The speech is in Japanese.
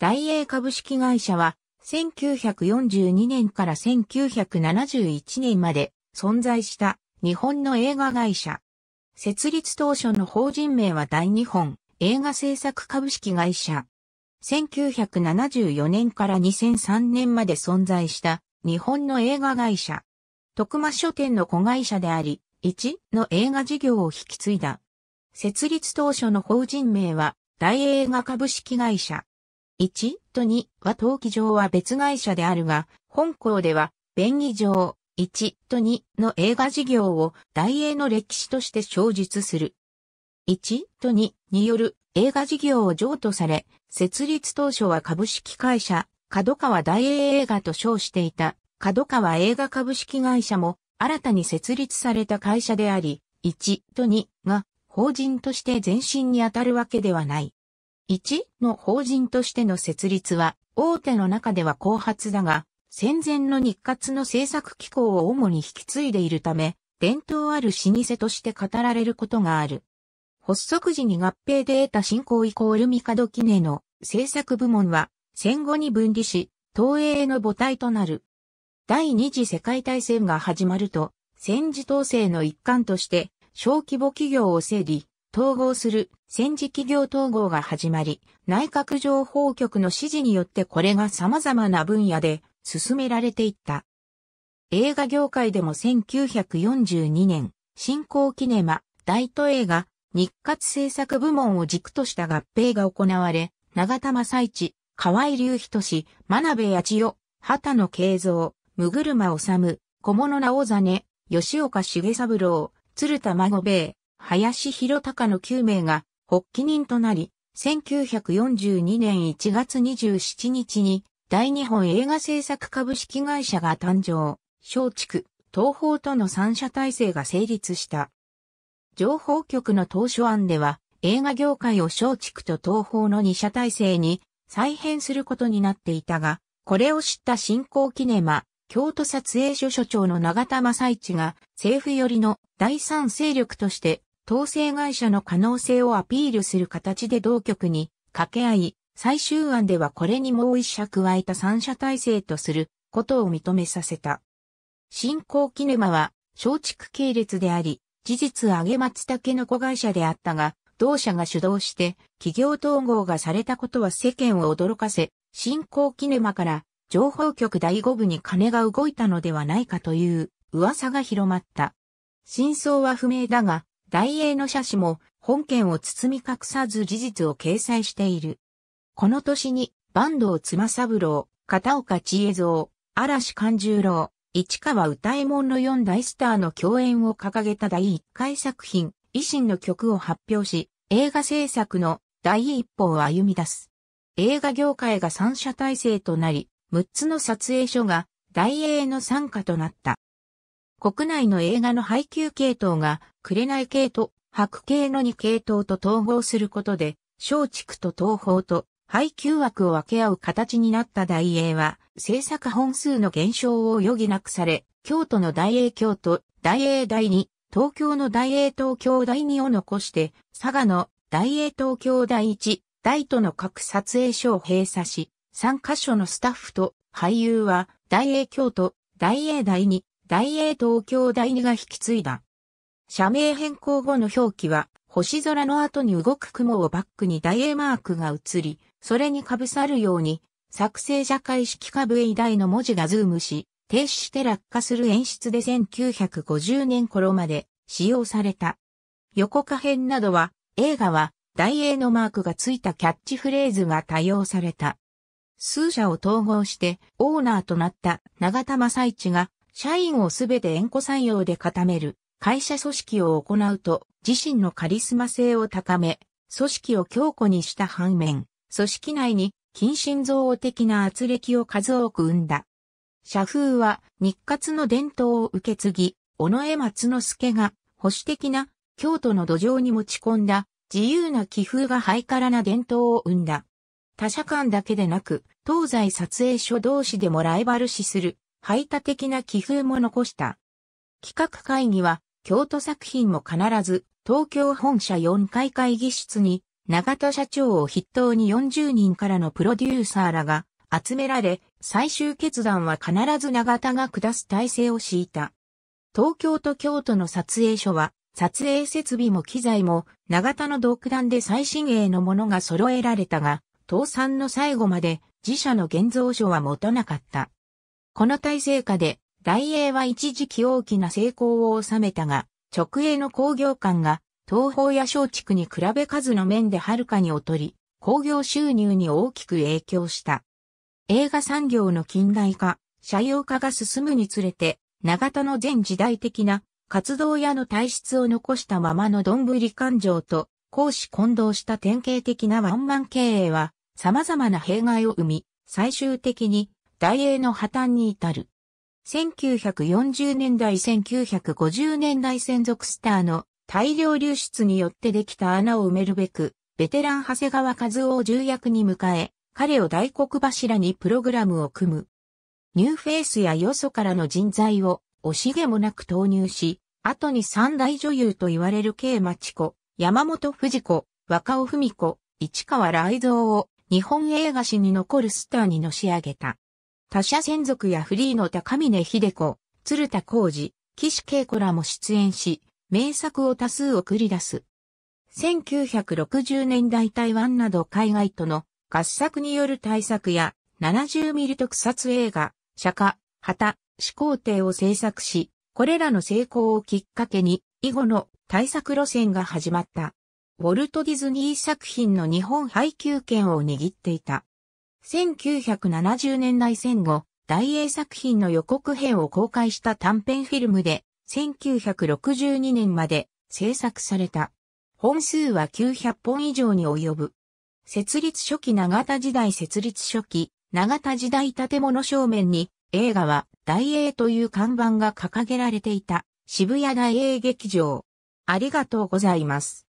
大英株式会社は、1942年から1971年まで存在した日本の映画会社。設立当初の法人名は大日本映画制作株式会社。1974年から2003年まで存在した日本の映画会社。徳間書店の子会社であり、1の映画事業を引き継いだ。設立当初の法人名は大映画株式会社。1と2は登記上は別会社であるが、本校では、便宜上、1と2の映画事業を大英の歴史として小述する。1と2による映画事業を譲渡され、設立当初は株式会社、角川大英映画と称していた、角川映画株式会社も新たに設立された会社であり、1と2が法人として前身にあたるわけではない。1の法人としての設立は、大手の中では後発だが、戦前の日活の政策機構を主に引き継いでいるため、伝統ある老舗として語られることがある。発足時に合併で得た新興イコールド・記念の政策部門は戦後に分離し、東映の母体となる。第二次世界大戦が始まると、戦時統制の一環として小規模企業を整理、統合する戦時企業統合が始まり、内閣情報局の指示によってこれが様々な分野で進められていった。映画業界でも1942年、新興キネマ、大都映画、日活制作部門を軸とした合併が行われ、長田正一、河合隆仁、真鍋八千代、畑野慶三、むぐるま治、小物直真、吉岡茂三郎、鶴田孫兵衛、林博隆の9名が発起人となり、1942年1月27日に大日本映画制作株式会社が誕生、松竹、東宝との三社体制が成立した。情報局の当初案では、映画業界を松竹と東宝の二社体制に再編することになっていたが、これを知った新興キネマ、京都撮影所所長の永田正一が政府寄りの第三勢力として統制会社の可能性をアピールする形で同局に掛け合い、最終案ではこれにもう一社加えた三社体制とすることを認めさせた。新興キネマは松竹系列であり、事実上げ松竹の子会社であったが、同社が主導して企業統合がされたことは世間を驚かせ、新興キネマから情報局第5部に金が動いたのではないかという噂が広まった。真相は不明だが、大英の写真も本件を包み隠さず事実を掲載している。この年に、坂東妻三郎、片岡千恵蔵、嵐勘十郎、市川歌右衛門の4大スターの共演を掲げた第1回作品、維新の曲を発表し、映画制作の第一歩を歩み出す。映画業界が三者体制となり、6つの撮影所が大英の参加となった。国内の映画の配給系統が、紅系と白系の2系統と統合することで、松竹と東宝と配給枠を分け合う形になった大英は、制作本数の減少を余儀なくされ、京都の大英京都、大英第2、東京の大英東京第2を残して、佐賀の大英東京第1、大都の各撮影所を閉鎖し、3カ所のスタッフと俳優は、大英京都、大英第2、大英東京第二が引き継いだ。社名変更後の表記は、星空の後に動く雲をバックに大英マークが移り、それに被さるように、作成社会式株 A 大の文字がズームし、停止して落下する演出で1950年頃まで使用された。横可変などは、映画は、大英のマークがついたキャッチフレーズが多用された。数社を統合してオーナーとなった永田正一が社員をすべて縁故採用で固める会社組織を行うと自身のカリスマ性を高め、組織を強固にした反面、組織内に近親憎悪的な圧力を数多く生んだ。社風は日活の伝統を受け継ぎ、尾上松之助が保守的な京都の土壌に持ち込んだ自由な気風がハイカラな伝統を生んだ。他社間だけでなく、東西撮影所同士でもライバル視する排他的な気風も残した。企画会議は、京都作品も必ず、東京本社4階会議室に、永田社長を筆頭に40人からのプロデューサーらが集められ、最終決断は必ず永田が下す体制を敷いた。東京と京都の撮影所は、撮影設備も機材も、長田の独断で最新鋭のものが揃えられたが、倒産の最後まで自社の現像所は持たなかった。この体制下で、大英は一時期大きな成功を収めたが、直営の工業館が、東方や小畜に比べ数の面ではるかに劣り、工業収入に大きく影響した。映画産業の近代化、社用化が進むにつれて、長田の全時代的な活動家の体質を残したままのどんぶり感情と、公私混同した典型的なワンマン経営は、様々な弊害を生み、最終的に大英の破綻に至る。1940年代1950年代専属スターの大量流出によってできた穴を埋めるべく、ベテラン長谷川和夫を重役に迎え、彼を大黒柱にプログラムを組む。ニューフェイスやよそからの人材を惜しげもなく投入し、後に三大女優と言われる K 町子、山本藤子、若尾文子、市川雷蔵を日本映画史に残るスターにのし上げた。他社専属やフリーの高峰秀子、鶴田浩二、岸恵子らも出演し、名作を多数送り出す。1960年代台湾など海外との合作による対策や70ミリ特撮映画、釈迦、旗、始皇帝を制作し、これらの成功をきっかけに、以後の対策路線が始まった。ウォルト・ディズニー作品の日本配給権を握っていた。1970年代戦後、大英作品の予告編を公開した短編フィルムで、1962年まで制作された。本数は900本以上に及ぶ。設立初期長田時代設立初期、長田時代建物正面に映画は大英という看板が掲げられていた渋谷大英劇場。ありがとうございます。